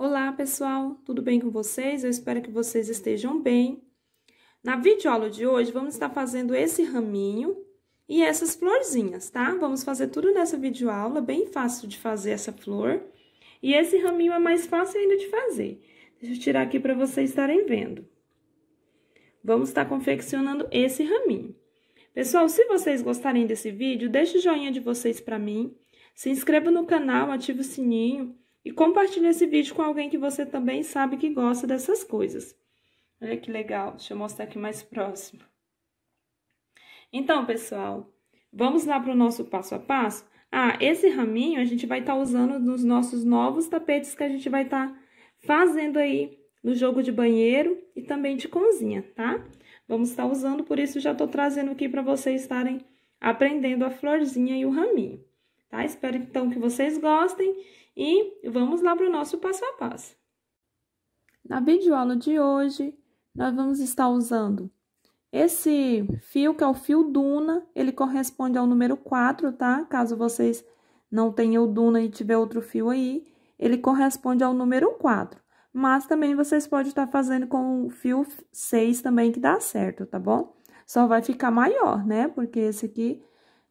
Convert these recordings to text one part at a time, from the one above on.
Olá, pessoal! Tudo bem com vocês? Eu espero que vocês estejam bem. Na videoaula de hoje, vamos estar fazendo esse raminho e essas florzinhas, tá? Vamos fazer tudo nessa videoaula, bem fácil de fazer essa flor. E esse raminho é mais fácil ainda de fazer. Deixa eu tirar aqui para vocês estarem vendo. Vamos estar confeccionando esse raminho. Pessoal, se vocês gostarem desse vídeo, deixe o joinha de vocês para mim. Se inscreva no canal, ative o sininho e compartilhe esse vídeo com alguém que você também sabe que gosta dessas coisas. Olha que legal, deixa eu mostrar aqui mais próximo. Então, pessoal, vamos lá para o nosso passo a passo? Ah, esse raminho a gente vai estar tá usando nos nossos novos tapetes que a gente vai estar tá fazendo aí no jogo de banheiro e também de cozinha, tá? Vamos estar tá usando, por isso já estou trazendo aqui para vocês estarem aprendendo a florzinha e o raminho, tá? Espero então que vocês gostem e vamos lá para o nosso passo a passo. Na videoaula de hoje, nós vamos estar usando esse fio, que é o fio Duna, ele corresponde ao número 4, tá? Caso vocês não tenham o Duna e tiver outro fio aí, ele corresponde ao número 4. Mas também vocês podem estar fazendo com o fio 6 também, que dá certo, tá bom? Só vai ficar maior, né? Porque esse aqui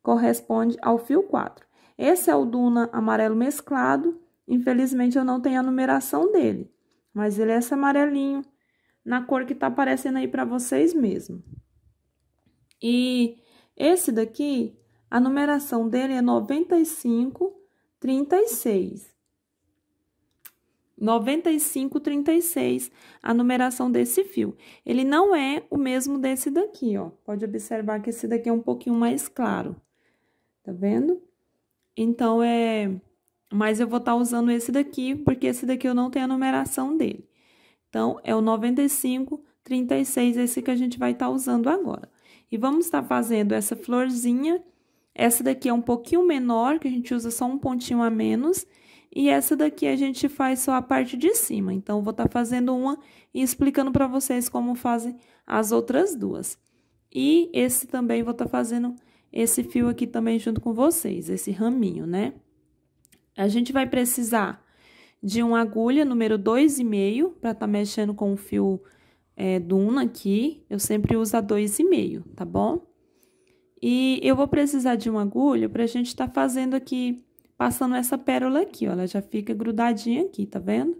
corresponde ao fio 4. Esse é o Duna amarelo mesclado. Infelizmente eu não tenho a numeração dele, mas ele é esse amarelinho na cor que tá aparecendo aí para vocês mesmo. E esse daqui, a numeração dele é 9536. 9536, a numeração desse fio. Ele não é o mesmo desse daqui, ó. Pode observar que esse daqui é um pouquinho mais claro. Tá vendo? Então é. Mas eu vou estar tá usando esse daqui, porque esse daqui eu não tenho a numeração dele. Então, é o 9536, esse que a gente vai estar tá usando agora. E vamos estar tá fazendo essa florzinha. Essa daqui é um pouquinho menor, que a gente usa só um pontinho a menos. E essa daqui a gente faz só a parte de cima. Então, vou estar tá fazendo uma e explicando para vocês como fazem as outras duas. E esse também vou estar tá fazendo esse fio aqui também junto com vocês, esse raminho, né? A gente vai precisar de uma agulha número 2,5 para tá mexendo com o fio é, Duna aqui. Eu sempre uso a 2,5, tá bom? E eu vou precisar de uma agulha para a gente estar tá fazendo aqui, passando essa pérola aqui, ó. Ela já fica grudadinha aqui, tá vendo?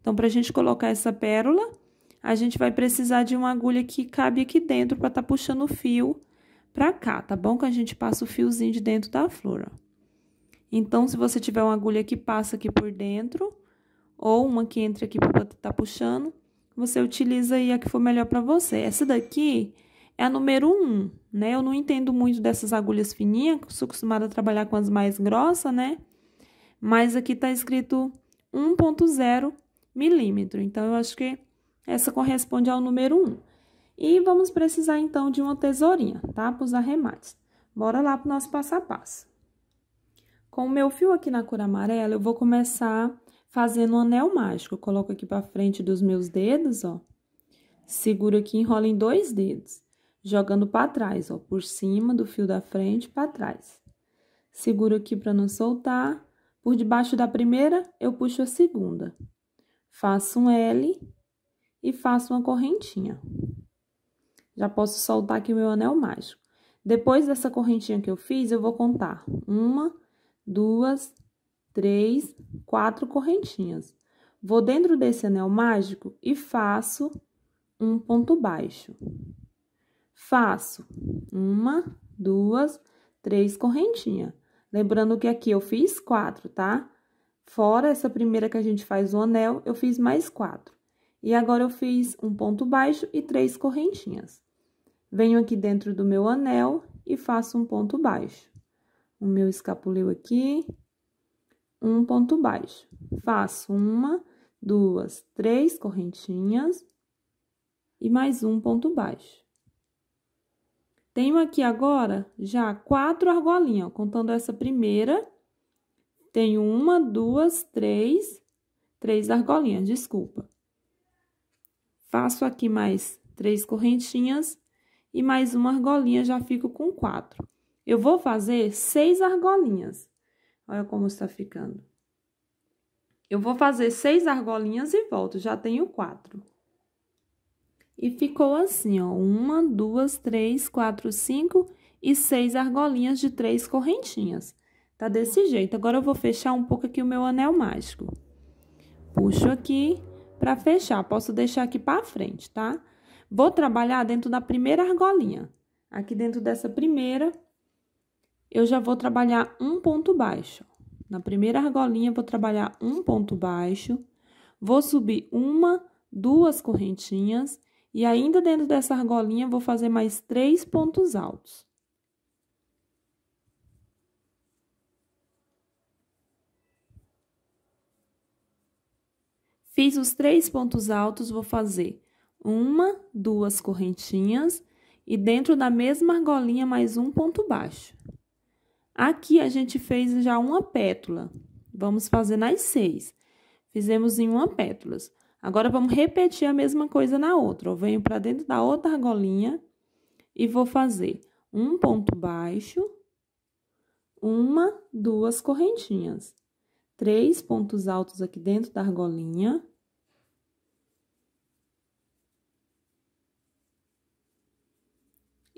Então, para a gente colocar essa pérola, a gente vai precisar de uma agulha que cabe aqui dentro para estar tá puxando o fio para cá, tá bom? Que a gente passa o fiozinho de dentro da flor, ó. Então, se você tiver uma agulha que passa aqui por dentro, ou uma que entra aqui para tá puxando, você utiliza aí a que for melhor para você. Essa daqui é a número 1, né? Eu não entendo muito dessas agulhas fininhas, sou acostumada a trabalhar com as mais grossas, né? Mas aqui tá escrito 1.0 milímetro, então eu acho que essa corresponde ao número 1. E vamos precisar então de uma tesourinha, tá? Para os arremates. Bora lá pro nosso passo a passo. Com o meu fio aqui na cor amarela, eu vou começar fazendo um anel mágico. Eu coloco aqui para frente dos meus dedos, ó. Seguro aqui, enrolo em dois dedos, jogando para trás, ó, por cima do fio da frente para trás. Seguro aqui para não soltar. Por debaixo da primeira, eu puxo a segunda. Faço um L e faço uma correntinha. Já posso soltar aqui o meu anel mágico. Depois dessa correntinha que eu fiz, eu vou contar uma, duas, três, quatro correntinhas. Vou dentro desse anel mágico e faço um ponto baixo. Faço uma, duas, três correntinhas. Lembrando que aqui eu fiz quatro, tá? Fora essa primeira que a gente faz o anel, eu fiz mais quatro. E agora, eu fiz um ponto baixo e três correntinhas. Venho aqui dentro do meu anel e faço um ponto baixo. O meu escapuleu aqui, um ponto baixo. Faço uma, duas, três correntinhas e mais um ponto baixo. Tenho aqui agora já quatro argolinhas, ó, contando essa primeira. Tenho uma, duas, três, três argolinhas, desculpa. Faço aqui mais três correntinhas e mais uma argolinha, já fico com quatro. Eu vou fazer seis argolinhas. Olha como está ficando. Eu vou fazer seis argolinhas e volto, já tenho quatro. E ficou assim, ó, uma, duas, três, quatro, cinco e seis argolinhas de três correntinhas. Tá desse jeito. Agora eu vou fechar um pouco aqui o meu anel mágico. Puxo aqui para fechar, posso deixar aqui para frente, tá? Vou trabalhar dentro da primeira argolinha. Aqui dentro dessa primeira, eu já vou trabalhar um ponto baixo. Na primeira argolinha, vou trabalhar um ponto baixo, vou subir uma, duas correntinhas e ainda dentro dessa argolinha, vou fazer mais três pontos altos. Fiz os três pontos altos, vou fazer uma, duas correntinhas e dentro da mesma argolinha mais um ponto baixo. Aqui a gente fez já uma pétula. Vamos fazer nas seis. Fizemos em uma pétula. Agora vamos repetir a mesma coisa na outra. Eu venho para dentro da outra argolinha e vou fazer um ponto baixo, uma, duas correntinhas, três pontos altos aqui dentro da argolinha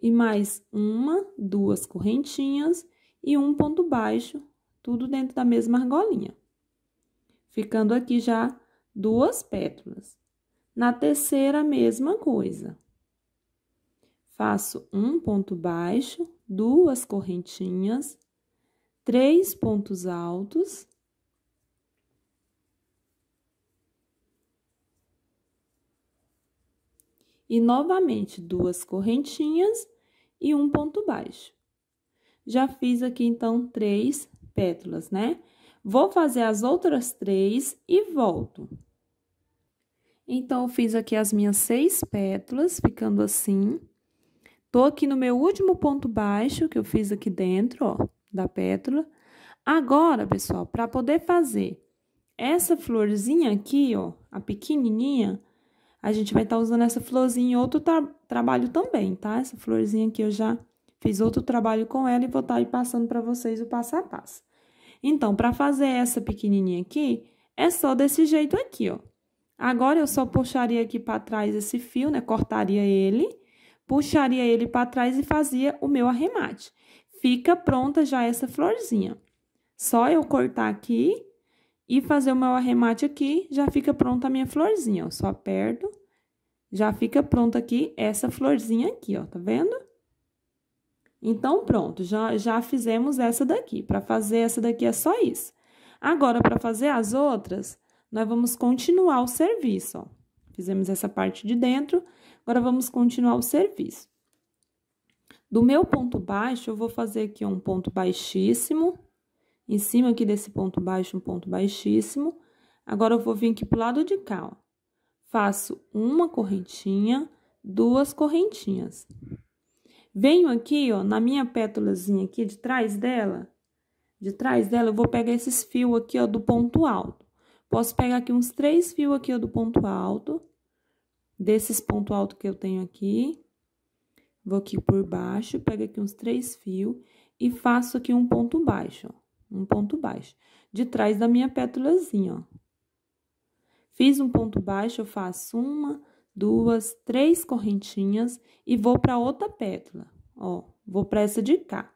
e mais uma, duas correntinhas e um ponto baixo, tudo dentro da mesma argolinha. Ficando aqui já duas pétalas. Na terceira, mesma coisa. Faço um ponto baixo, duas correntinhas, três pontos altos. E novamente duas correntinhas e um ponto baixo. Já fiz aqui, então, três pétalas, né? Vou fazer as outras três e volto. Então, eu fiz aqui as minhas seis pétalas, ficando assim. Tô aqui no meu último ponto baixo, que eu fiz aqui dentro, ó, da pétala. Agora, pessoal, para poder fazer essa florzinha aqui, ó, a pequenininha, a gente vai estar tá usando essa florzinha em outro tra trabalho também, tá? Essa florzinha aqui eu já fiz outro trabalho com ela e vou estar tá aí passando para vocês o passo a passo. Então, para fazer essa pequenininha aqui, é só desse jeito aqui, ó. Agora, eu só puxaria aqui para trás esse fio, né? Cortaria ele, puxaria ele para trás e fazia o meu arremate. Fica pronta já essa florzinha. Só eu cortar aqui e fazer o meu arremate aqui, já fica pronta a minha florzinha, ó. Só aperto, já fica pronta aqui essa florzinha aqui, ó, tá vendo? Então, pronto, já, já fizemos essa daqui. Para fazer essa daqui é só isso. Agora, para fazer as outras, nós vamos continuar o serviço, ó. Fizemos essa parte de dentro, agora vamos continuar o serviço. Do meu ponto baixo, eu vou fazer aqui um ponto baixíssimo em cima aqui desse ponto baixo, um ponto baixíssimo. Agora, eu vou vir aqui pro lado de cá, ó. Faço uma correntinha, duas correntinhas. Venho aqui, ó, na minha pétalazinha aqui de trás dela, de trás dela, eu vou pegar esses fios aqui, ó, do ponto alto. Posso pegar aqui uns três fios aqui, ó, do ponto alto, desses ponto alto que eu tenho aqui. Vou aqui por baixo, pego aqui uns três fios e faço aqui um ponto baixo, ó um ponto baixo, de trás da minha pétulazinha, ó. Fiz um ponto baixo, eu faço uma, duas, três correntinhas e vou para outra pétula, ó, vou para essa de cá.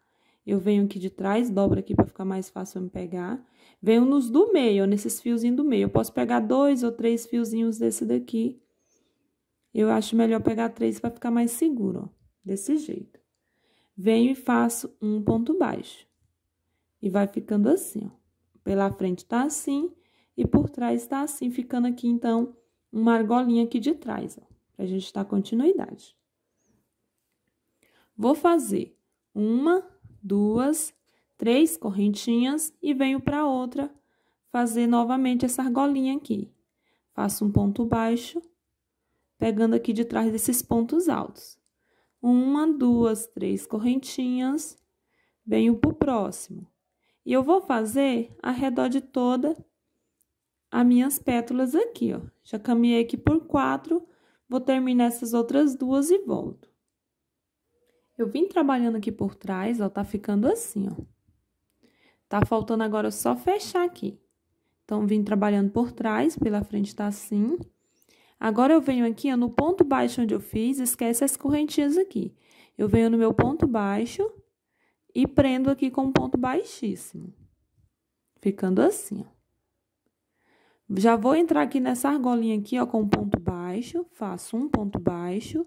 Eu venho aqui de trás, dobro aqui para ficar mais fácil eu me pegar. Venho nos do meio, ó, nesses fiozinhos do meio. Eu posso pegar dois ou três fiozinhos desse daqui. Eu acho melhor pegar três para ficar mais seguro, ó, desse jeito. Venho e faço um ponto baixo. E vai ficando assim, ó. Pela frente tá assim e por trás tá assim, ficando aqui, então, uma argolinha aqui de trás, ó. Pra gente dar continuidade. Vou fazer uma, duas, três correntinhas e venho para outra fazer novamente essa argolinha aqui. Faço um ponto baixo, pegando aqui de trás desses pontos altos. Uma, duas, três correntinhas, venho pro próximo. E eu vou fazer ao redor de toda as minhas pétalas aqui, ó. Já caminhei aqui por quatro, vou terminar essas outras duas e volto. Eu vim trabalhando aqui por trás, ó, tá ficando assim, ó. Tá faltando agora só fechar aqui. Então, vim trabalhando por trás, pela frente tá assim. Agora, eu venho aqui, ó, no ponto baixo onde eu fiz, esquece as correntinhas aqui. Eu venho no meu ponto baixo e prendo aqui com um ponto baixíssimo. Ficando assim, ó. Já vou entrar aqui nessa argolinha aqui, ó, com um ponto baixo, faço um ponto baixo,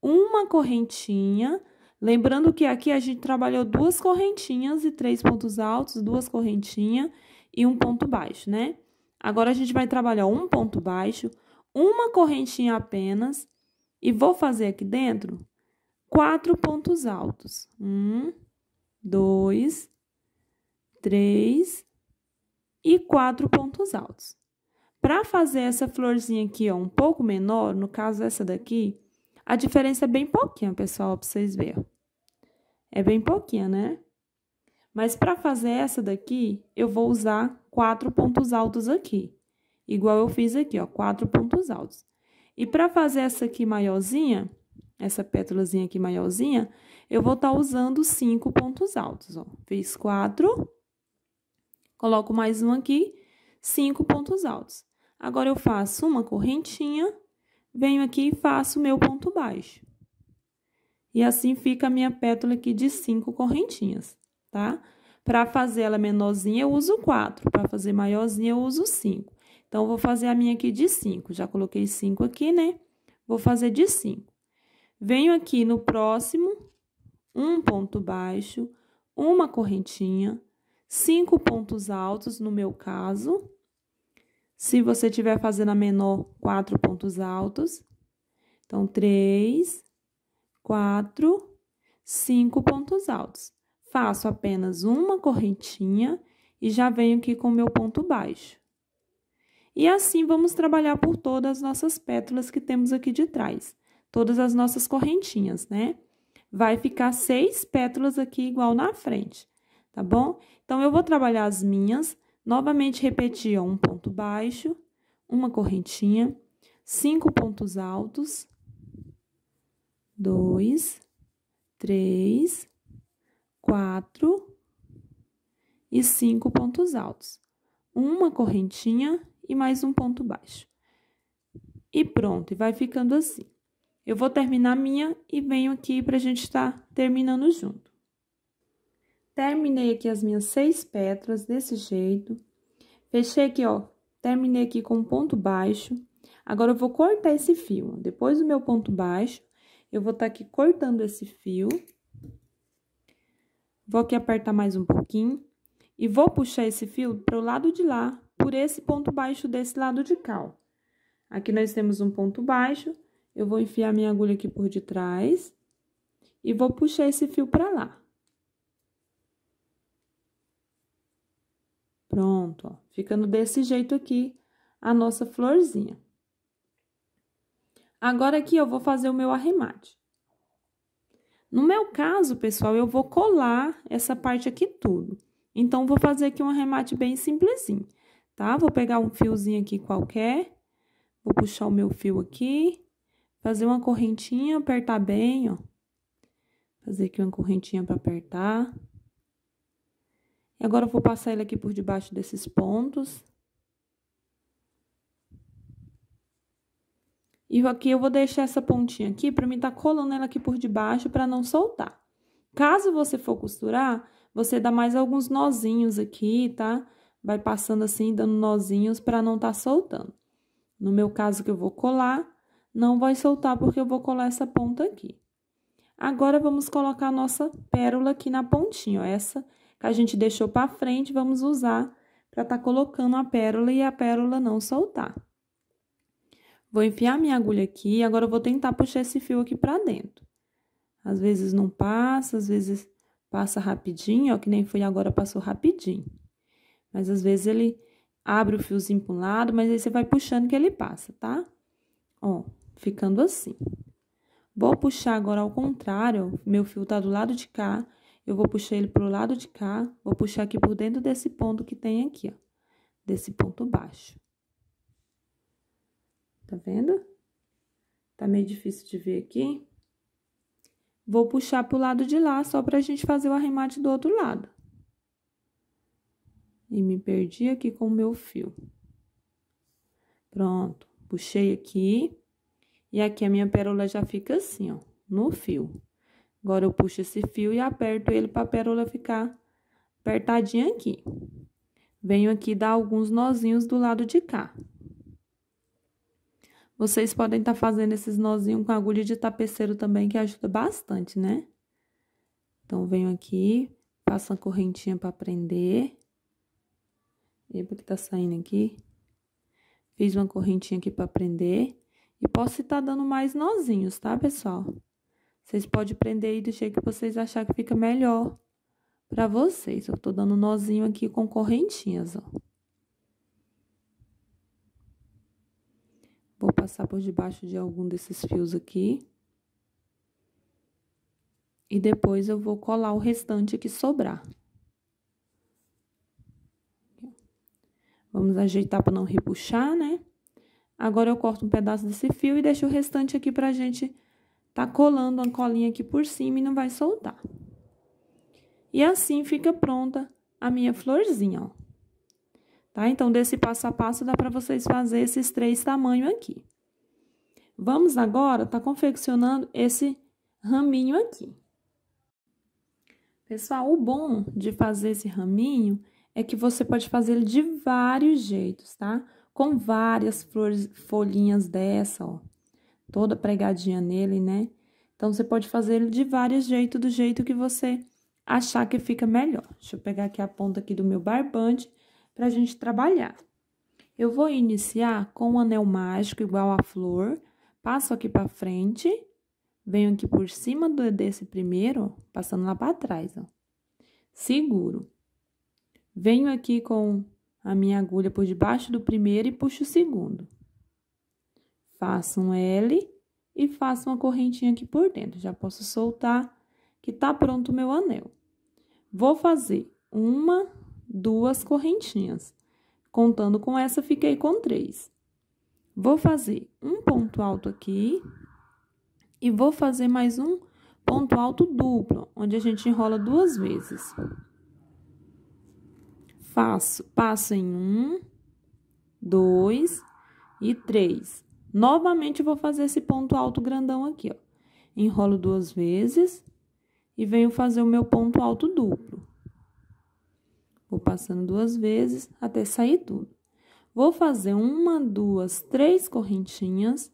uma correntinha, lembrando que aqui a gente trabalhou duas correntinhas e três pontos altos, duas correntinhas e um ponto baixo, né? Agora a gente vai trabalhar um ponto baixo, uma correntinha apenas, e vou fazer aqui dentro quatro pontos altos. Um, dois, três e quatro pontos altos. Para fazer essa florzinha aqui, ó, um pouco menor, no caso essa daqui, a diferença é bem pouquinha, pessoal, para vocês verem. É bem pouquinha, né? Mas para fazer essa daqui, eu vou usar quatro pontos altos aqui. Igual eu fiz aqui, ó, quatro pontos altos. E para fazer essa aqui maiorzinha, essa pétalazinha aqui maiorzinha, eu vou estar tá usando cinco pontos altos, ó. Fiz quatro, coloco mais um aqui, cinco pontos altos. Agora, eu faço uma correntinha, venho aqui e faço meu ponto baixo. E assim fica a minha pétala aqui de cinco correntinhas, tá? Para fazer ela menorzinha, eu uso quatro. Para fazer maiorzinha, eu uso cinco. Então, vou fazer a minha aqui de cinco. Já coloquei cinco aqui, né? Vou fazer de cinco. Venho aqui no próximo, um ponto baixo, uma correntinha, cinco pontos altos no meu caso. Se você tiver fazendo a menor, quatro pontos altos. Então, três, quatro, cinco pontos altos. Faço apenas uma correntinha e já venho aqui com o meu ponto baixo. E assim vamos trabalhar por todas as nossas pétalas que temos aqui de trás, todas as nossas correntinhas, né? vai ficar seis pétalas aqui igual na frente, tá bom? Então, eu vou trabalhar as minhas, novamente repetir, ó, um ponto baixo, uma correntinha, cinco pontos altos, dois, três, quatro e cinco pontos altos. Uma correntinha e mais um ponto baixo. E pronto, e vai ficando assim. Eu vou terminar minha e venho aqui para a gente estar tá terminando junto. Terminei aqui as minhas seis pétalas desse jeito. Fechei aqui, ó. Terminei aqui com ponto baixo. Agora, eu vou cortar esse fio. Depois do meu ponto baixo, eu vou estar tá aqui cortando esse fio. Vou aqui apertar mais um pouquinho. E vou puxar esse fio para o lado de lá, por esse ponto baixo desse lado de cá, ó. Aqui nós temos um ponto baixo eu vou enfiar minha agulha aqui por detrás e vou puxar esse fio para lá. Pronto, ó, ficando desse jeito aqui a nossa florzinha. Agora aqui eu vou fazer o meu arremate. No meu caso, pessoal, eu vou colar essa parte aqui tudo. Então, vou fazer aqui um arremate bem simplesinho, tá? Vou pegar um fiozinho aqui qualquer, vou puxar o meu fio aqui, Fazer uma correntinha, apertar bem, ó. Fazer aqui uma correntinha para apertar. E agora eu vou passar ele aqui por debaixo desses pontos. E aqui eu vou deixar essa pontinha aqui para mim tá colando ela aqui por debaixo para não soltar. Caso você for costurar, você dá mais alguns nozinhos aqui, tá? Vai passando assim, dando nozinhos para não tá soltando. No meu caso que eu vou colar, não vai soltar porque eu vou colar essa ponta aqui. Agora, vamos colocar a nossa pérola aqui na pontinha, ó, essa que a gente deixou para frente, vamos usar para estar tá colocando a pérola e a pérola não soltar. Vou enfiar minha agulha aqui, agora eu vou tentar puxar esse fio aqui para dentro. Às vezes não passa, às vezes passa rapidinho, ó, que nem foi agora, passou rapidinho. Mas às vezes ele abre o fiozinho pro lado, mas aí você vai puxando que ele passa, tá? Ó, ficando assim. Vou puxar agora ao contrário, meu fio tá do lado de cá, eu vou puxar ele pro lado de cá, vou puxar aqui por dentro desse ponto que tem aqui, ó, desse ponto baixo. Tá vendo? Tá meio difícil de ver aqui. Vou puxar pro lado de lá, só pra gente fazer o arremate do outro lado. E me perdi aqui com o meu fio. Pronto, puxei aqui e aqui a minha pérola já fica assim, ó, no fio. Agora eu puxo esse fio e aperto ele para a pérola ficar apertadinha aqui. Venho aqui dar alguns nozinhos do lado de cá. Vocês podem estar tá fazendo esses nozinhos com agulha de tapeceiro também, que ajuda bastante, né? Então, venho aqui, faço uma correntinha para prender. Epa, que tá saindo aqui. Fiz uma correntinha aqui para prender. E posso estar dando mais nozinhos, tá, pessoal? Vocês podem prender aí do jeito que vocês acharem que fica melhor para vocês. Eu tô dando nozinho aqui com correntinhas, ó. Vou passar por debaixo de algum desses fios aqui. E depois eu vou colar o restante que sobrar. Vamos ajeitar para não repuxar, né? Agora eu corto um pedaço desse fio e deixo o restante aqui pra gente tá colando a colinha aqui por cima e não vai soltar. E assim fica pronta a minha florzinha, ó. Tá? Então, desse passo a passo, dá para vocês fazer esses três tamanhos aqui. Vamos agora tá confeccionando esse raminho aqui. Pessoal, o bom de fazer esse raminho é que você pode fazer ele de vários jeitos, tá? com várias flores, folhinhas dessa, ó, toda pregadinha nele, né? Então, você pode fazer ele de vários jeitos, do jeito que você achar que fica melhor. Deixa eu pegar aqui a ponta aqui do meu barbante pra gente trabalhar. Eu vou iniciar com um anel mágico igual a flor, passo aqui pra frente, venho aqui por cima do, desse primeiro, passando lá pra trás, ó. Seguro. Venho aqui com a minha agulha por debaixo do primeiro e puxo o segundo. Faço um L e faço uma correntinha aqui por dentro. Já posso soltar que tá pronto o meu anel. Vou fazer uma, duas correntinhas. Contando com essa, fiquei com três. Vou fazer um ponto alto aqui e vou fazer mais um ponto alto duplo, onde a gente enrola duas vezes faço, passo em um, dois e três. Novamente, vou fazer esse ponto alto grandão aqui, ó. Enrolo duas vezes e venho fazer o meu ponto alto duplo. Vou passando duas vezes até sair tudo. Vou fazer uma, duas, três correntinhas.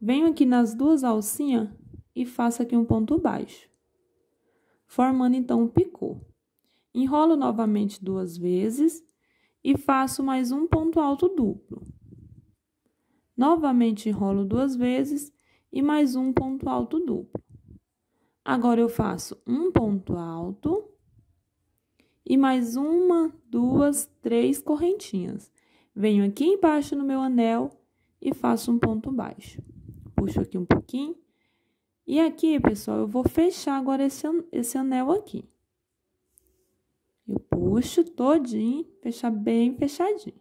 Venho aqui nas duas alcinhas e faço aqui um ponto baixo. Formando, então, um picô. Enrolo novamente duas vezes e faço mais um ponto alto duplo. Novamente enrolo duas vezes e mais um ponto alto duplo. Agora eu faço um ponto alto e mais uma, duas, três correntinhas. Venho aqui embaixo no meu anel e faço um ponto baixo. Puxo aqui um pouquinho. E aqui, pessoal, eu vou fechar agora esse, esse anel aqui. Eu puxo todinho, fechar bem fechadinho.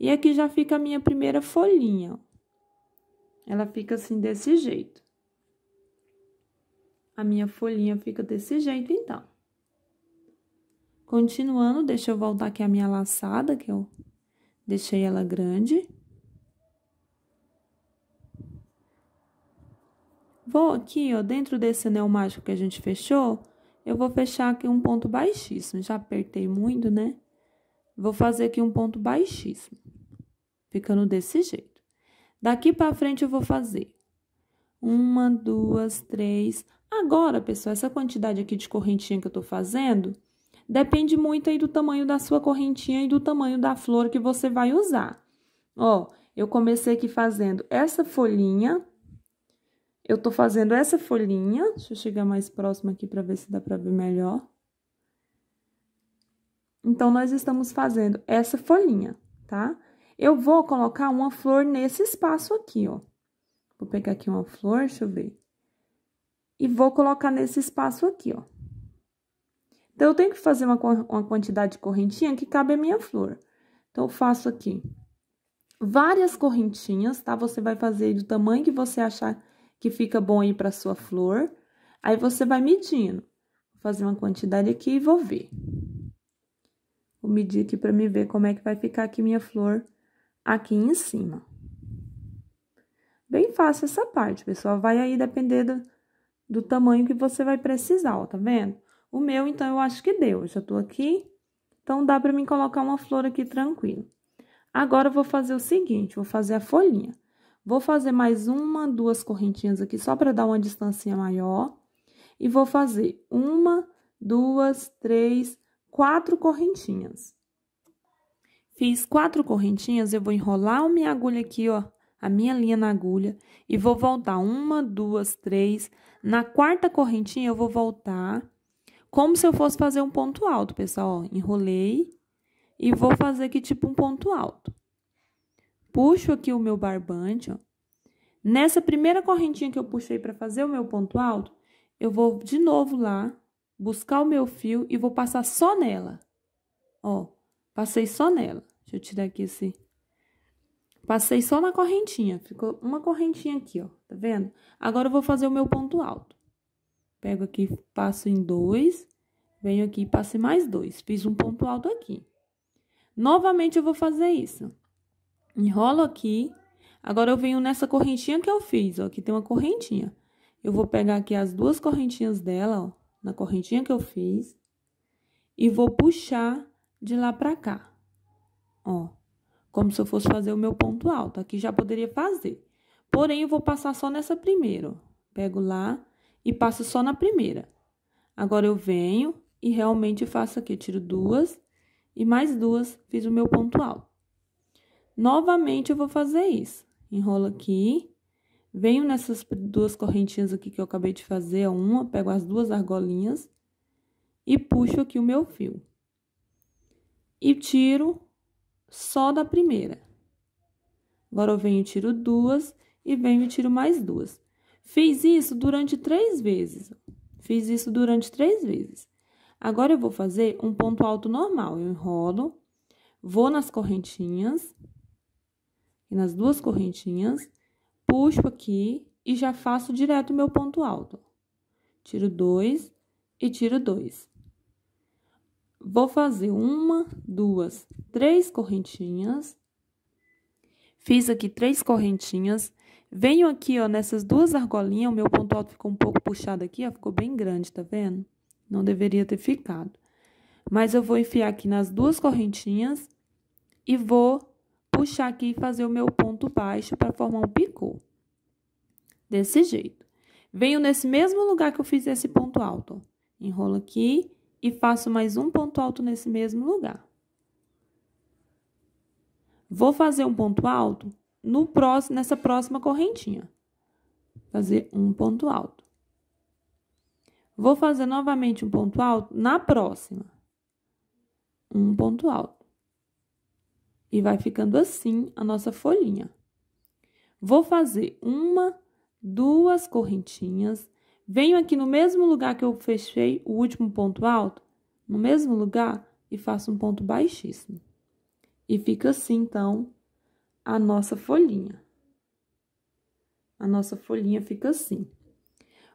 E aqui já fica a minha primeira folhinha, ó. Ela fica assim, desse jeito. A minha folhinha fica desse jeito, então. Continuando, deixa eu voltar aqui a minha laçada, que eu deixei ela grande. Vou aqui, ó, dentro desse anel mágico que a gente fechou, eu vou fechar aqui um ponto baixíssimo. Já apertei muito, né? Vou fazer aqui um ponto baixíssimo. Ficando desse jeito. Daqui pra frente eu vou fazer. Uma, duas, três. Agora, pessoal, essa quantidade aqui de correntinha que eu tô fazendo... Depende muito aí do tamanho da sua correntinha e do tamanho da flor que você vai usar. Ó, eu comecei aqui fazendo essa folhinha eu tô fazendo essa folhinha, deixa eu chegar mais próximo aqui para ver se dá para ver melhor. Então, nós estamos fazendo essa folhinha, tá? Eu vou colocar uma flor nesse espaço aqui, ó. Vou pegar aqui uma flor, deixa eu ver. E vou colocar nesse espaço aqui, ó. Então, eu tenho que fazer uma, uma quantidade de correntinha que cabe a minha flor. Então, eu faço aqui várias correntinhas, tá? Você vai fazer do tamanho que você achar que fica bom aí para sua flor. Aí você vai medindo. Vou fazer uma quantidade aqui e vou ver. Vou medir aqui para me ver como é que vai ficar aqui minha flor aqui em cima. Bem fácil essa parte, pessoal. Vai aí depender do, do tamanho que você vai precisar, ó, tá vendo? O meu, então, eu acho que deu. Eu já tô aqui, então dá para mim colocar uma flor aqui tranquilo. Agora, eu vou fazer o seguinte, vou fazer a folhinha. Vou fazer mais uma, duas correntinhas aqui, só para dar uma distância maior. E vou fazer uma, duas, três, quatro correntinhas. Fiz quatro correntinhas, eu vou enrolar a minha agulha aqui, ó, a minha linha na agulha. E vou voltar uma, duas, três. Na quarta correntinha, eu vou voltar como se eu fosse fazer um ponto alto, pessoal. Ó, enrolei e vou fazer aqui tipo um ponto alto. Puxo aqui o meu barbante, ó. Nessa primeira correntinha que eu puxei para fazer o meu ponto alto, eu vou de novo lá, buscar o meu fio e vou passar só nela. Ó, passei só nela. Deixa eu tirar aqui esse... Passei só na correntinha, ficou uma correntinha aqui, ó, tá vendo? Agora eu vou fazer o meu ponto alto. Pego aqui, passo em dois, venho aqui e passo mais dois. Fiz um ponto alto aqui. Novamente eu vou fazer isso. Enrolo aqui. Agora eu venho nessa correntinha que eu fiz, ó. Aqui tem uma correntinha. Eu vou pegar aqui as duas correntinhas dela, ó. Na correntinha que eu fiz. E vou puxar de lá pra cá. Ó. Como se eu fosse fazer o meu ponto alto. Aqui já poderia fazer. Porém, eu vou passar só nessa primeira, ó. Pego lá e passo só na primeira. Agora eu venho e realmente faço aqui. tiro duas e mais duas, fiz o meu ponto alto. Novamente eu vou fazer isso. Enrolo aqui. Venho nessas duas correntinhas aqui que eu acabei de fazer, uma, pego as duas argolinhas e puxo aqui o meu fio. E tiro só da primeira. Agora eu venho e tiro duas e venho e tiro mais duas. Fiz isso durante três vezes. Fiz isso durante três vezes. Agora eu vou fazer um ponto alto normal. Eu enrolo, vou nas correntinhas, e nas duas correntinhas, puxo aqui e já faço direto o meu ponto alto. Tiro dois e tiro dois. Vou fazer uma, duas, três correntinhas. Fiz aqui três correntinhas. Venho aqui, ó, nessas duas argolinhas, o meu ponto alto ficou um pouco puxado aqui, ó, ficou bem grande, tá vendo? Não deveria ter ficado. Mas eu vou enfiar aqui nas duas correntinhas e vou puxar aqui e fazer o meu ponto baixo para formar um picô. Desse jeito. Venho nesse mesmo lugar que eu fiz esse ponto alto. Enrolo aqui e faço mais um ponto alto nesse mesmo lugar. Vou fazer um ponto alto no próximo, nessa próxima correntinha. Fazer um ponto alto. Vou fazer novamente um ponto alto na próxima. Um ponto alto. E vai ficando assim a nossa folhinha. Vou fazer uma, duas correntinhas. Venho aqui no mesmo lugar que eu fechei o último ponto alto, no mesmo lugar, e faço um ponto baixíssimo. E fica assim, então, a nossa folhinha. A nossa folhinha fica assim.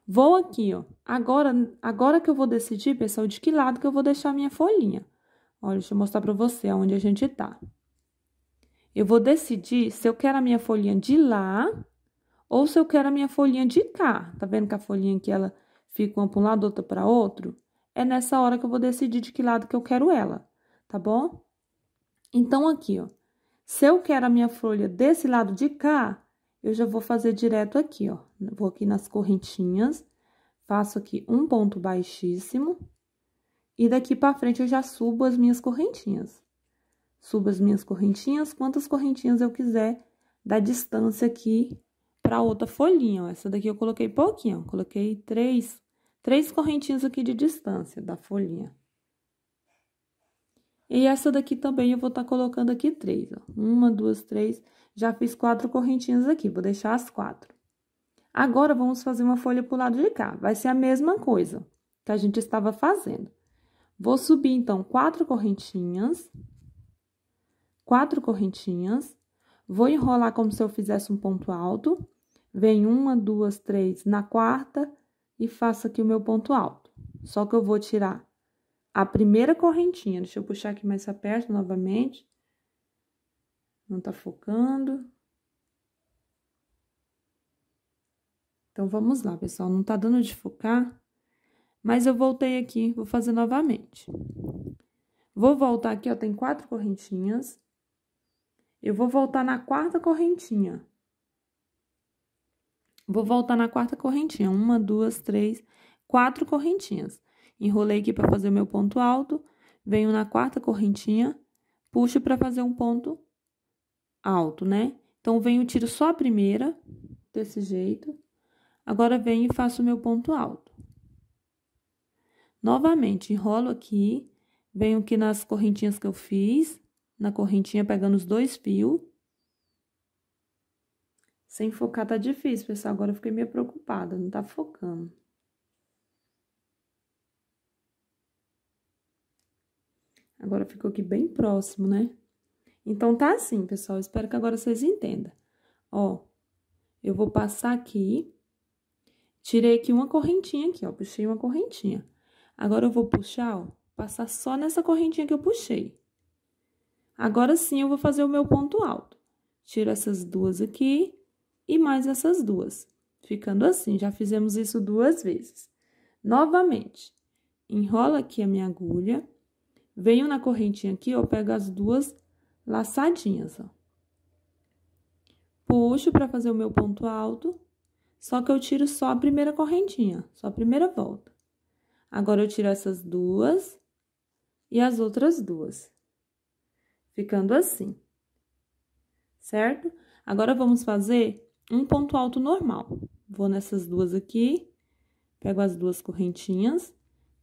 Vou aqui, ó. Agora, agora que eu vou decidir, pessoal, de que lado que eu vou deixar minha folhinha. Olha, deixa eu mostrar para você onde a gente tá. Eu vou decidir se eu quero a minha folhinha de lá ou se eu quero a minha folhinha de cá. Tá vendo que a folhinha aqui ela fica uma para um lado, outra para outro? É nessa hora que eu vou decidir de que lado que eu quero ela, tá bom? Então aqui, ó. Se eu quero a minha folha desse lado de cá, eu já vou fazer direto aqui, ó. Vou aqui nas correntinhas, faço aqui um ponto baixíssimo. E daqui para frente eu já subo as minhas correntinhas subo as minhas correntinhas, quantas correntinhas eu quiser da distância aqui para outra folhinha. Ó. Essa daqui eu coloquei pouquinho, ó. coloquei três, três correntinhas aqui de distância da folhinha. E essa daqui também eu vou estar tá colocando aqui três, ó. Uma, duas, três. Já fiz quatro correntinhas aqui, vou deixar as quatro. Agora, vamos fazer uma folha pro lado de cá. Vai ser a mesma coisa que a gente estava fazendo. Vou subir, então, quatro correntinhas quatro correntinhas, vou enrolar como se eu fizesse um ponto alto, vem uma, duas, três na quarta e faço aqui o meu ponto alto. Só que eu vou tirar a primeira correntinha, deixa eu puxar aqui mais perto novamente, não tá focando. Então, vamos lá, pessoal, não tá dando de focar, mas eu voltei aqui, vou fazer novamente. Vou voltar aqui, ó, tem quatro correntinhas, eu vou voltar na quarta correntinha. Vou voltar na quarta correntinha. Uma, duas, três, quatro correntinhas. Enrolei aqui para fazer o meu ponto alto. Venho na quarta correntinha. Puxo para fazer um ponto alto, né? Então, venho, tiro só a primeira, desse jeito. Agora, venho e faço o meu ponto alto. Novamente, enrolo aqui. Venho aqui nas correntinhas que eu fiz na correntinha, pegando os dois fios. Sem focar tá difícil, pessoal. Agora eu fiquei meio preocupada, não tá focando. Agora ficou aqui bem próximo, né? Então, tá assim, pessoal. espero que agora vocês entendam. Ó, eu vou passar aqui. Tirei aqui uma correntinha aqui, ó. Puxei uma correntinha. Agora, eu vou puxar, ó. Passar só nessa correntinha que eu puxei. Agora sim eu vou fazer o meu ponto alto. Tiro essas duas aqui e mais essas duas. Ficando assim, já fizemos isso duas vezes. Novamente, enrola aqui a minha agulha, venho na correntinha aqui, eu pego as duas laçadinhas, ó. Puxo para fazer o meu ponto alto, só que eu tiro só a primeira correntinha, só a primeira volta. Agora, eu tiro essas duas e as outras duas ficando assim, certo? Agora, vamos fazer um ponto alto normal. Vou nessas duas aqui, pego as duas correntinhas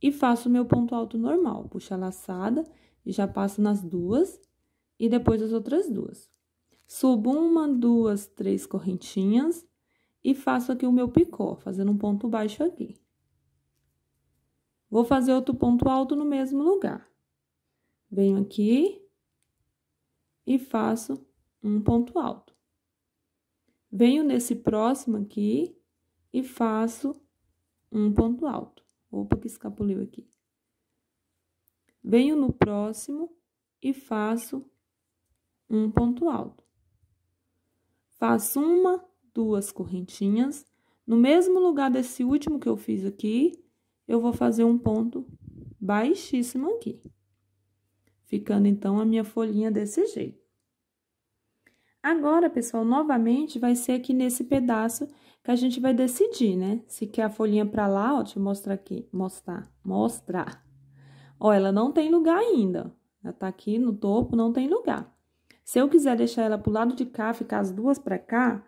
e faço o meu ponto alto normal. Puxo a laçada e já passo nas duas e depois as outras duas. Subo uma, duas, três correntinhas e faço aqui o meu picô, fazendo um ponto baixo aqui. Vou fazer outro ponto alto no mesmo lugar. Venho aqui, e faço um ponto alto. Venho nesse próximo aqui e faço um ponto alto. Opa, que escapuliu aqui. Venho no próximo e faço um ponto alto. Faço uma, duas correntinhas. No mesmo lugar desse último que eu fiz aqui, eu vou fazer um ponto baixíssimo aqui. Ficando, então, a minha folhinha desse jeito. Agora, pessoal, novamente vai ser aqui nesse pedaço que a gente vai decidir, né? Se quer a folhinha para lá, ó, deixa eu mostrar aqui, mostrar, mostrar. Ó, ela não tem lugar ainda. Ela tá aqui no topo, não tem lugar. Se eu quiser deixar ela pro lado de cá, ficar as duas para cá,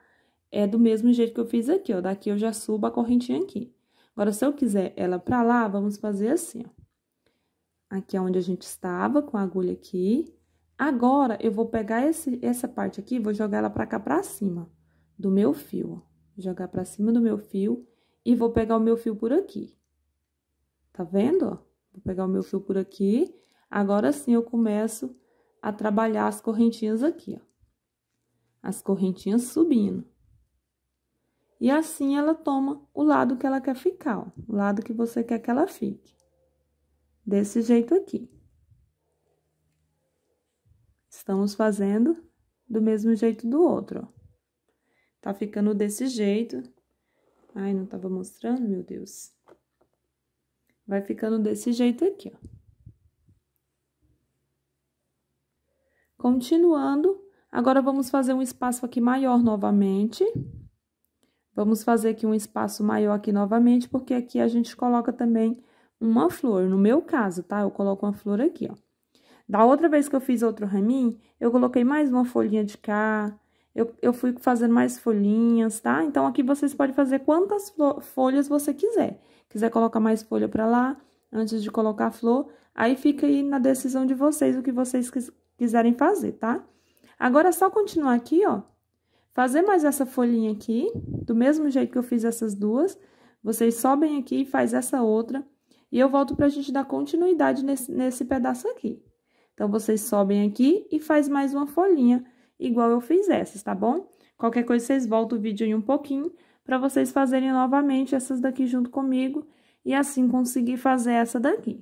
é do mesmo jeito que eu fiz aqui, ó. Daqui eu já subo a correntinha aqui. Agora, se eu quiser ela para lá, vamos fazer assim, ó. Aqui é onde a gente estava, com a agulha aqui. Agora, eu vou pegar esse, essa parte aqui, vou jogar ela pra cá, pra cima do meu fio, ó. Jogar pra cima do meu fio e vou pegar o meu fio por aqui. Tá vendo, ó? Vou pegar o meu fio por aqui. Agora sim, eu começo a trabalhar as correntinhas aqui, ó. As correntinhas subindo. E assim ela toma o lado que ela quer ficar, ó, o lado que você quer que ela fique. Desse jeito aqui. Estamos fazendo do mesmo jeito do outro, ó. Tá ficando desse jeito. Ai, não tava mostrando, meu Deus. Vai ficando desse jeito aqui, ó. Continuando, agora vamos fazer um espaço aqui maior novamente. Vamos fazer aqui um espaço maior aqui novamente, porque aqui a gente coloca também uma flor. No meu caso, tá? Eu coloco uma flor aqui, ó. Da outra vez que eu fiz outro raminho, eu coloquei mais uma folhinha de cá, eu, eu fui fazendo mais folhinhas, tá? Então, aqui vocês podem fazer quantas folhas você quiser. Quiser colocar mais folha pra lá, antes de colocar a flor, aí fica aí na decisão de vocês o que vocês quiserem fazer, tá? Agora, é só continuar aqui, ó. Fazer mais essa folhinha aqui, do mesmo jeito que eu fiz essas duas. Vocês sobem aqui e faz essa outra. E eu volto pra gente dar continuidade nesse, nesse pedaço aqui. Então, vocês sobem aqui e faz mais uma folhinha, igual eu fiz essas, tá bom? Qualquer coisa, vocês voltam o vídeo aí um pouquinho, para vocês fazerem novamente essas daqui junto comigo, e assim conseguir fazer essa daqui.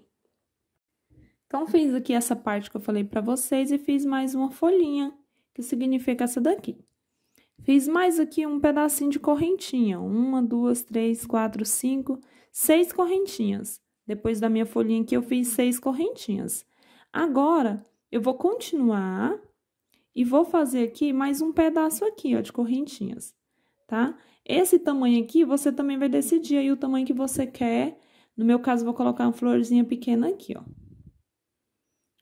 Então, fiz aqui essa parte que eu falei para vocês e fiz mais uma folhinha, que significa essa daqui. Fiz mais aqui um pedacinho de correntinha, uma, duas, três, quatro, cinco, seis correntinhas. Depois da minha folhinha aqui, eu fiz seis correntinhas. Agora, eu vou continuar e vou fazer aqui mais um pedaço aqui, ó, de correntinhas, tá? Esse tamanho aqui, você também vai decidir aí o tamanho que você quer. No meu caso, vou colocar uma florzinha pequena aqui, ó.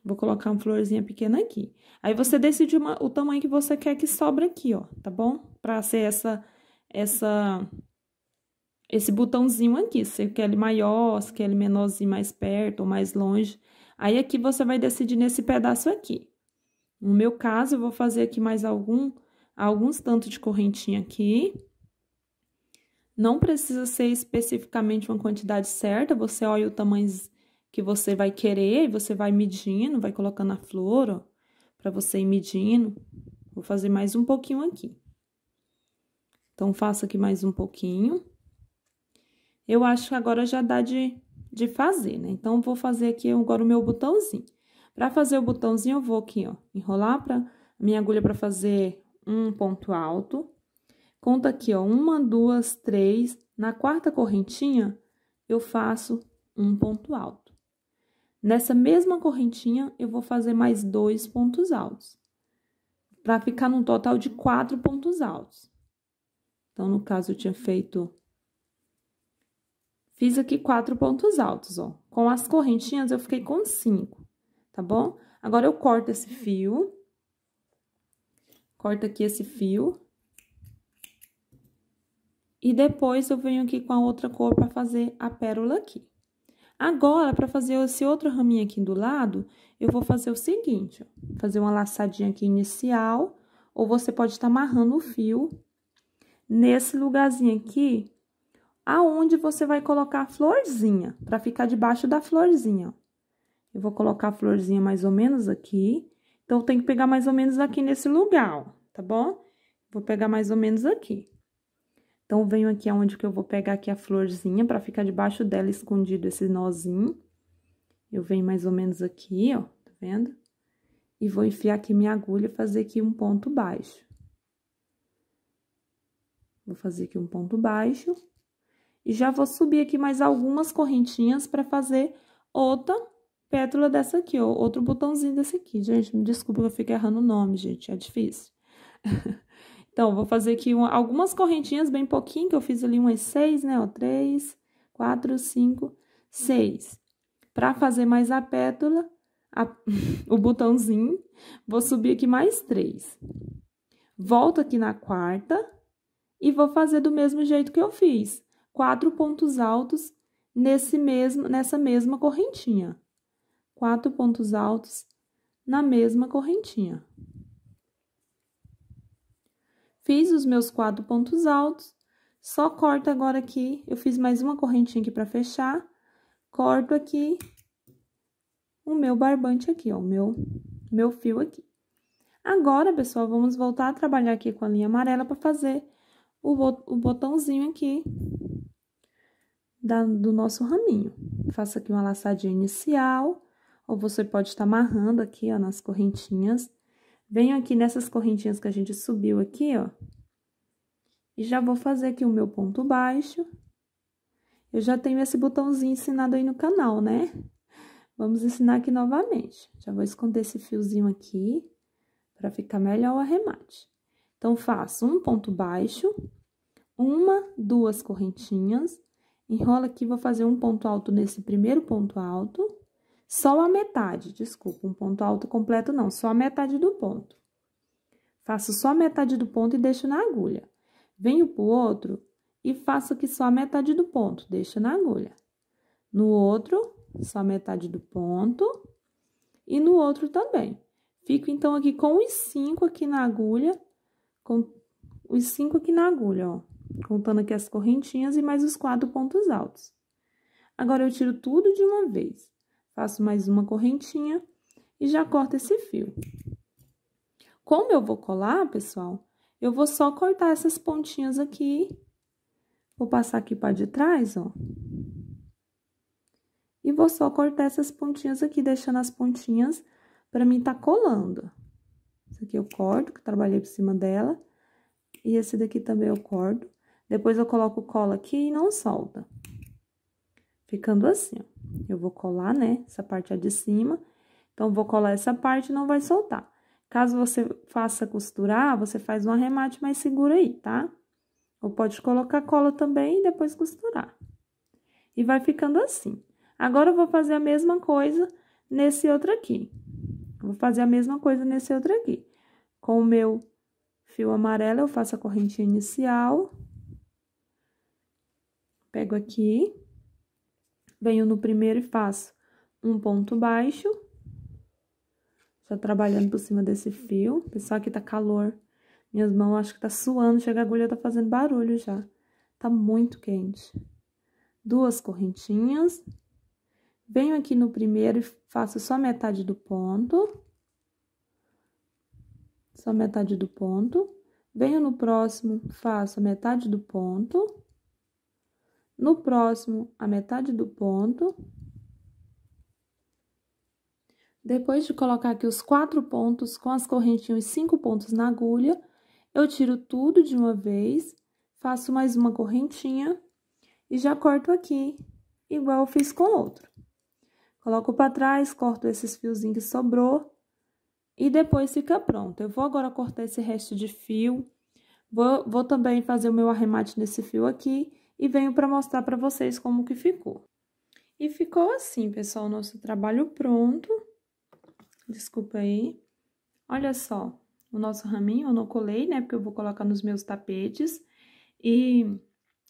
Vou colocar uma florzinha pequena aqui. Aí, você decide uma, o tamanho que você quer que sobra aqui, ó, tá bom? Pra ser essa, essa, esse botãozinho aqui. Se você quer ele maior, se quer ele menorzinho mais perto ou mais longe. Aí aqui é você vai decidir nesse pedaço aqui. No meu caso, eu vou fazer aqui mais algum, alguns tantos de correntinha aqui. Não precisa ser especificamente uma quantidade certa, você olha o tamanho que você vai querer e você vai medindo, vai colocando a flor, ó, para você ir medindo. Vou fazer mais um pouquinho aqui. Então, faço aqui mais um pouquinho. Eu acho que agora já dá de de fazer, né? Então, vou fazer aqui agora o meu botãozinho. Para fazer o botãozinho, eu vou aqui, ó, enrolar para minha agulha para fazer um ponto alto. Conta aqui, ó, uma, duas, três. Na quarta correntinha, eu faço um ponto alto. Nessa mesma correntinha, eu vou fazer mais dois pontos altos, para ficar num total de quatro pontos altos. Então, no caso, eu tinha feito Fiz aqui quatro pontos altos, ó. Com as correntinhas, eu fiquei com cinco, tá bom? Agora, eu corto esse fio. Corto aqui esse fio. E depois, eu venho aqui com a outra cor para fazer a pérola aqui. Agora, para fazer esse outro raminho aqui do lado, eu vou fazer o seguinte, ó. Fazer uma laçadinha aqui inicial, ou você pode estar tá amarrando o fio nesse lugarzinho aqui, aonde você vai colocar a florzinha, para ficar debaixo da florzinha. Eu vou colocar a florzinha mais ou menos aqui. Então, tem que pegar mais ou menos aqui nesse lugar, ó, tá bom? Vou pegar mais ou menos aqui. Então, venho aqui aonde que eu vou pegar aqui a florzinha, para ficar debaixo dela escondido esse nozinho. Eu venho mais ou menos aqui, ó, tá vendo? E vou enfiar aqui minha agulha e fazer aqui um ponto baixo. Vou fazer aqui um ponto baixo. E já vou subir aqui mais algumas correntinhas para fazer outra pétala dessa aqui, ou outro botãozinho desse aqui. Gente, me desculpa que eu fico errando o nome, gente, é difícil. então, vou fazer aqui uma, algumas correntinhas, bem pouquinho, que eu fiz ali umas seis, né, ó, três, quatro, cinco, seis. Para fazer mais a pétala, a, o botãozinho, vou subir aqui mais três. Volto aqui na quarta e vou fazer do mesmo jeito que eu fiz quatro pontos altos nesse mesmo, nessa mesma correntinha. Quatro pontos altos na mesma correntinha. Fiz os meus quatro pontos altos, só corta agora aqui, eu fiz mais uma correntinha aqui para fechar, corto aqui o meu barbante aqui, ó, o meu, meu fio aqui. Agora, pessoal, vamos voltar a trabalhar aqui com a linha amarela para fazer o botãozinho aqui da, do nosso raminho. Faça aqui uma laçadinha inicial, ou você pode estar amarrando aqui, ó, nas correntinhas. Venho aqui nessas correntinhas que a gente subiu aqui, ó. E já vou fazer aqui o meu ponto baixo. Eu já tenho esse botãozinho ensinado aí no canal, né? Vamos ensinar aqui novamente. Já vou esconder esse fiozinho aqui, para ficar melhor o arremate. Então, faço um ponto baixo, uma, duas correntinhas, Enrola aqui, vou fazer um ponto alto nesse primeiro ponto alto. Só a metade, desculpa, um ponto alto completo não, só a metade do ponto. Faço só a metade do ponto e deixo na agulha. Venho pro outro e faço aqui só a metade do ponto, deixo na agulha. No outro, só a metade do ponto. E no outro também. Fico, então, aqui com os cinco aqui na agulha, com os cinco aqui na agulha, ó contando aqui as correntinhas e mais os quatro pontos altos. Agora, eu tiro tudo de uma vez, faço mais uma correntinha e já corto esse fio. Como eu vou colar, pessoal, eu vou só cortar essas pontinhas aqui, vou passar aqui para de trás, ó. E vou só cortar essas pontinhas aqui, deixando as pontinhas para mim tá colando. Isso aqui eu corto, que trabalhei por cima dela. E esse daqui também eu corto. Depois eu coloco cola aqui e não solta. Ficando assim, ó. Eu vou colar, né, essa parte é de cima. Então, vou colar essa parte e não vai soltar. Caso você faça costurar, você faz um arremate, mais segura aí, tá? Ou pode colocar cola também e depois costurar. E vai ficando assim. Agora, eu vou fazer a mesma coisa nesse outro aqui. Vou fazer a mesma coisa nesse outro aqui. Com o meu fio amarelo, eu faço a correntinha inicial... Pego aqui, venho no primeiro e faço um ponto baixo, só trabalhando por cima desse fio. Pessoal, aqui tá calor. Minhas mãos acho que tá suando, chega a agulha tá fazendo barulho já. Tá muito quente. Duas correntinhas. Venho aqui no primeiro e faço só metade do ponto. Só metade do ponto. Venho no próximo, faço a metade do ponto. No próximo, a metade do ponto. Depois de colocar aqui os quatro pontos com as correntinhas, cinco pontos na agulha, eu tiro tudo de uma vez, faço mais uma correntinha e já corto aqui, igual eu fiz com o outro. Coloco para trás, corto esses fiozinhos que sobrou e depois fica pronto. Eu vou agora cortar esse resto de fio, vou, vou também fazer o meu arremate nesse fio aqui e venho para mostrar para vocês como que ficou. E ficou assim, pessoal, o nosso trabalho pronto. Desculpa aí. Olha só, o nosso raminho eu não colei, né, porque eu vou colocar nos meus tapetes. E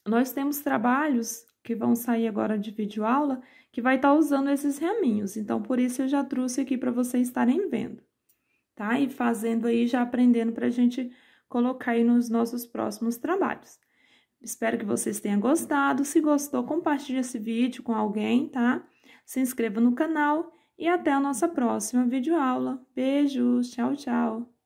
nós temos trabalhos que vão sair agora de vídeo aula que vai estar tá usando esses raminhos. Então, por isso eu já trouxe aqui para vocês estarem vendo, tá? E fazendo aí, já aprendendo para a gente colocar aí nos nossos próximos trabalhos. Espero que vocês tenham gostado. Se gostou, compartilhe esse vídeo com alguém, tá? Se inscreva no canal e até a nossa próxima videoaula. Beijos, tchau, tchau!